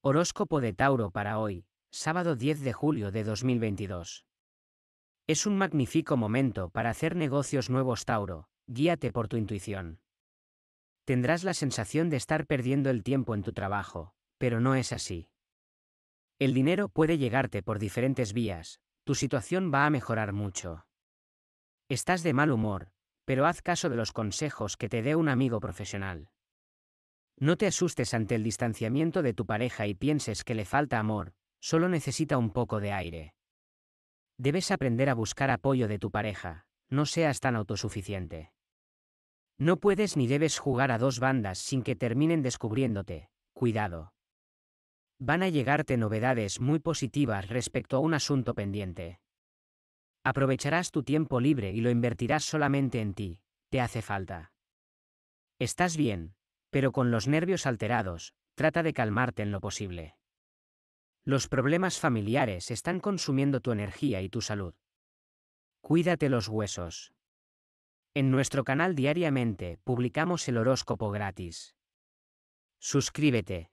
Horóscopo de Tauro para hoy, sábado 10 de julio de 2022. Es un magnífico momento para hacer negocios nuevos Tauro, guíate por tu intuición. Tendrás la sensación de estar perdiendo el tiempo en tu trabajo, pero no es así. El dinero puede llegarte por diferentes vías, tu situación va a mejorar mucho. Estás de mal humor, pero haz caso de los consejos que te dé un amigo profesional. No te asustes ante el distanciamiento de tu pareja y pienses que le falta amor, solo necesita un poco de aire. Debes aprender a buscar apoyo de tu pareja, no seas tan autosuficiente. No puedes ni debes jugar a dos bandas sin que terminen descubriéndote, cuidado. Van a llegarte novedades muy positivas respecto a un asunto pendiente. Aprovecharás tu tiempo libre y lo invertirás solamente en ti, te hace falta. Estás bien, pero con los nervios alterados, trata de calmarte en lo posible. Los problemas familiares están consumiendo tu energía y tu salud. Cuídate los huesos. En nuestro canal diariamente publicamos el horóscopo gratis. Suscríbete.